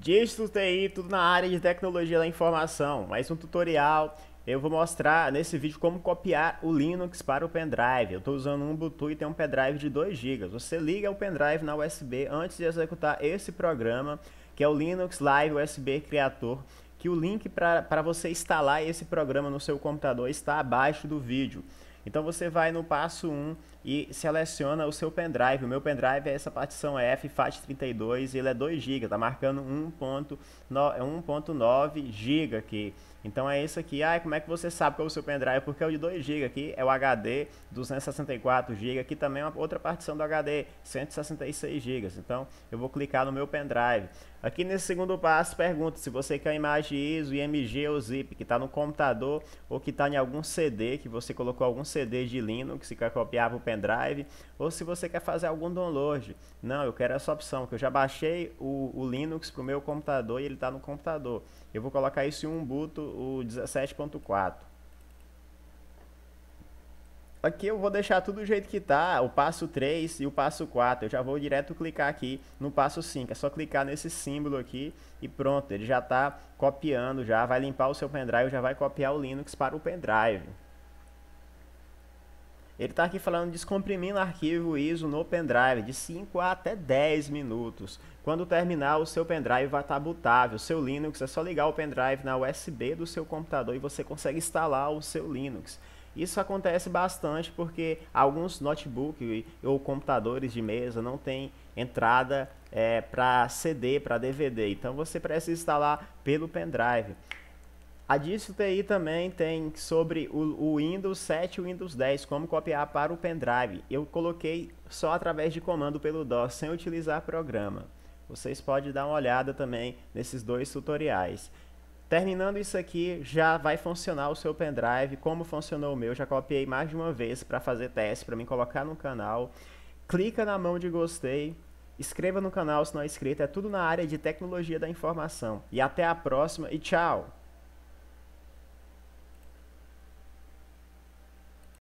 Dígitos TI, tudo na área de tecnologia da informação. Mais é um tutorial. Eu vou mostrar nesse vídeo como copiar o Linux para o pendrive. Eu estou usando um Ubuntu e tem um pendrive de 2 GB. Você liga o pendrive na USB antes de executar esse programa, que é o Linux Live USB Creator, que o link para você instalar esse programa no seu computador está abaixo do vídeo. Então você vai no passo 1, e seleciona o seu pendrive. O meu pendrive é essa partição F FAT32 e ele é 2 GB, tá marcando 1.9 é GB aqui. Então é isso aqui. Ah, como é que você sabe qual é o seu pendrive? Porque é o de 2 GB aqui é o HD 264 GB, aqui também é uma outra partição do HD, 166 GB. Então eu vou clicar no meu pendrive. Aqui nesse segundo passo pergunta se você quer imagem ISO, IMG ou ZIP, que está no computador ou que está em algum CD, que você colocou algum CD de Linux que quer copiar para o pendrive pendrive, ou se você quer fazer algum download. Não, eu quero essa opção, que eu já baixei o, o Linux para o meu computador e ele está no computador. Eu vou colocar isso em Ubuntu o 17.4. Aqui eu vou deixar tudo do jeito que está o passo 3 e o passo 4. Eu já vou direto clicar aqui no passo 5. É só clicar nesse símbolo aqui e pronto, ele já está copiando já, vai limpar o seu pendrive, já vai copiar o Linux para o pendrive. Ele está aqui falando descomprimindo arquivo ISO no pendrive de 5 a até 10 minutos. Quando terminar, o seu pendrive vai estar tá bootável. Seu Linux é só ligar o pendrive na USB do seu computador e você consegue instalar o seu Linux. Isso acontece bastante porque alguns notebooks ou computadores de mesa não têm entrada é, eh, para CD, para DVD. Então você precisa instalar pelo pendrive. A distro também tem sobre o, o, Windows 7 e o Windows 10, como copiar para o pendrive. Eu coloquei só através de comando pelo DOS, sem utilizar programa. Vocês podem dar uma olhada também nesses dois tutoriais. Terminando isso aqui, já vai funcionar o seu pendrive, como funcionou o meu, já copiei mais de uma vez para fazer teste, para me colocar no canal. Clica na mão de gostei, Inscreva no canal se não é inscrito, é tudo na área de tecnologia da informação. E até a próxima e tchau!